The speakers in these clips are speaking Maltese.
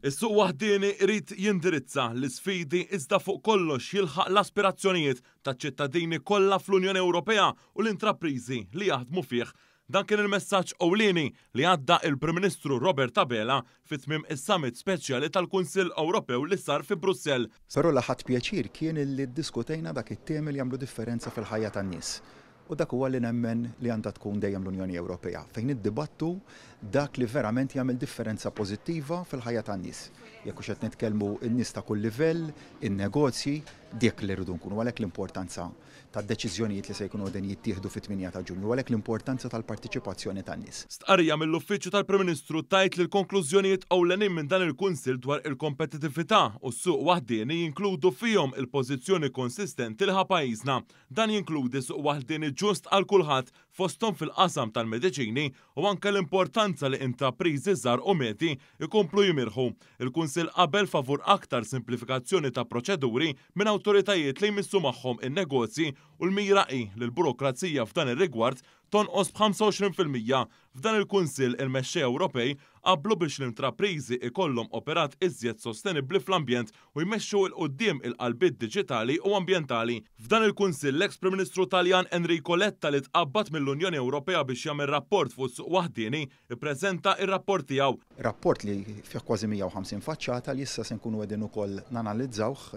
Is-suq waħdini rrit jindirizza l-sfidi iżda fuq kollox jilħaq l-aspirazzjonijiet ta' ċittadini kollha fl-Unjoni Ewropea u l-intraprizi li jaħdmu fih. Dan kien il-messaġġ ewlieni li għadda il-Prim Ministru Robert Tabela fi tmiem is-summit speċjali tal-Kunsill Ewropew li sar fi Brussell. Saru laħat pjaċir kien li diskutejna dak it-temi li jagħmlu differenza fil-ħajja tan-nies U dak huwa li nemmen li għandha tkun dejjem l-Unjoni Ewropea fejn iddibattu dak li verament jagħmel differenza pożittiva fil-ħajja tan-nies. Jekk hux qed nitkellmu n-nies ta' kull livell, in-negozji, dik li rridu nkunu għalhekk l-importanza ta' deċiżjonijiet li se jkunu għedin jittieħdu fit-8 ta' ġunju għalhekk l-importanza tal-partiċipazzjoni tan-nies. Stqarrija mill-Uffiċċju tal-Prim-Ministru tajt li l-konklużjonijiet ewlenin minn dan il-Kunsil dwar il-kompetittività u s-suq waħdini jinkludu fihom il-pożizzjoni konsistenti l pajjiżna. Dan jinkludi suq waħdini ġust għal kulħadd fostom fil-qasam tal-mediċini u anke l-importanza li intrapriżi żar u meti ikomplu jimirħu. Il-Kunsil qabel favur aktar simplifikazzjoni ta' proċeduri minn awtoritajiet li jmissu magħhom in-negozji u l-mira l-burokrazija f'dan ir-rigward tonqos b'25% f'dan il-Kunsill il-Mexxej Ewropej qablu biex l-intraprizi ikollhom operat iżjed sostenibbli fl-ambjent u jmexxu il qudiem il-qalbit diġitali u ambjentali. F'dan il-Kunsill l-ex-Prim Ministru Taljan Enrico Letta li tqabbad mill-Unjoni Ewropea biex jagħmel rapport fuq suq waħdini ippreżenta ir-rapport tiegħu. Rapport li fih kważi 150 faċċata li issa se nkunu qegħdin ukoll nanalizzawh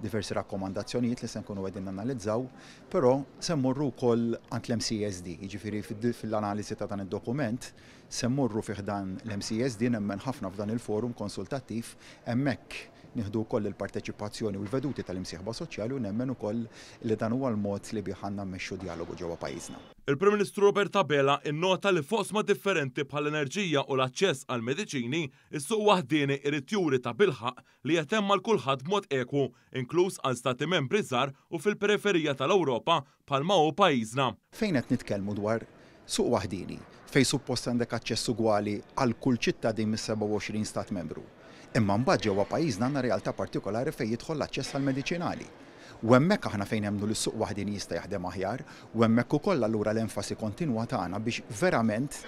diversi rakkomandazzjonijiet li se nkunu għedin analizzaw, però se mmorru wkoll għand l-MCSD, iġifiri fil-analiżi ta' dan id-dokument, se mmorru fih dan l-MCSD nemmen ħafna f'dan il-forum konsultattiv hemmhekk nieħdu wkoll il-parteċipazzjoni u l-veduti tal-imsieħba soċjali u nemmen ukoll li dan huwa l-mod li biħanna mmexxu dialogu ġewwa pajjiżna. Il-Prim Ministru Robert Tabela innota li fosma differenti bħall-enerġija u l-aċċess għal mediċini is waħdini irid juri ta' bilħaq li jatemma l-kulħadd mod eku inkluż għal stati membri żgħar u fil-periferija tal-Ewropa palma u pajjiżna. Fejn qed nitkellmu dwar suq waħdini fej suppost għandek aċċess ugwali għal kull ċittadin mis-27 stat membru. Imma mbagħad ġewwa pajjiżna għandna realtà partikolari fejn jidħol l-aċċess għall mediċinali. U hemmhekk aħna fejn hemm li suq waħdin jista' jaħdem aħjar, u hemmhekk ukoll allura l-enfasi kontinwa tagħna biex verament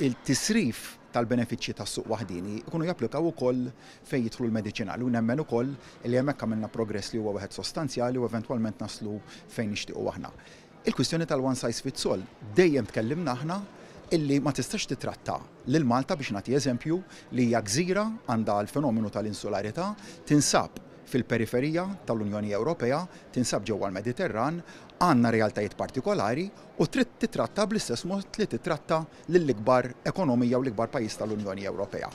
il-tisrif tal-benefiċċji tas-suq waħdini ikunu japplikaw ukoll fejn jidħlu l-mediċinali u nemmen ukoll li hemmhekk għamilna progress li huwa wieħed sostanzjali u eventwalment naslu fejn nixtiequ aħna. Il-kwistjoni tal-one size fits all dejjem tkellimna aħna illi ma tistax titratta lil Malta biex nagħti eżempju li hija gżira għandha l-fenomenu tal-insularità tinsab fil-periferija tal-Unjoni Ewropea tinsab ġewwa l-Mediterran għandna realtajiet partikolari u trid titratta bl-istess mod li titratta lill-ikbar ekonomija u l-ikbar pajjiż tal-Unjoni Ewropea.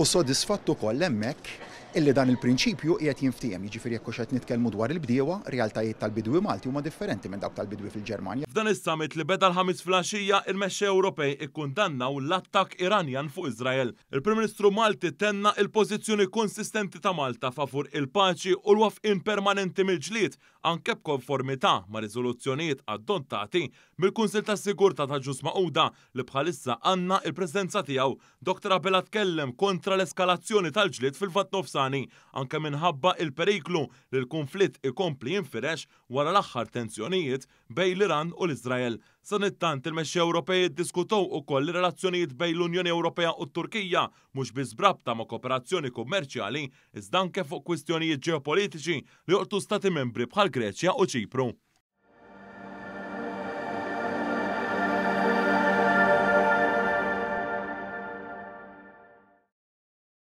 U sodisfattu koll hemmhekk illi dan il-prinċipju qiegħed jinftiehem, jiġifieri jekk qed nitkellmu dwar il-bdiewa, realtajiet tal-bidwi Malti huma differenti minn dawk tal-bidwi fil-Ġermanja. F'dan is-summit li beda l-ħamis flaxija il-mexxej Ewropej ikkundannaw l-attak Iranjan fuq Iżrael. Il-Prim Ministru Malti tenna il-pożizzjoni konsistenti ta' Malta favur il-paċi u l-wafqin permanenti mill-ġlied anke b'konformità ma' riżoluzzjonijiet adottati mill-Kunsil ta' Sigurta ta' Ġus Mauda li bħalissa għandna il-preżenza tiegħu. Dr. Abela tkellem kontra l-eskalazzjoni tal-ġlied fil-vat Ħassani anke minħabba il-periklu li l-konflitt ikompli jinfirex wara l-aħħar tensjonijiet bejn l-Iran u l-Iżrael. Sanittant il-mexxi Ewropej diskutow ukoll relazzjonijiet bejn l-Unjoni Ewropea u t-Turkija mhux biss brabta ma' kooperazzjoni kummerċjali iżda anke fuq kwistjonijiet ġeopolitiċi li joqtu stati membri bħal Greċja u Ċipru.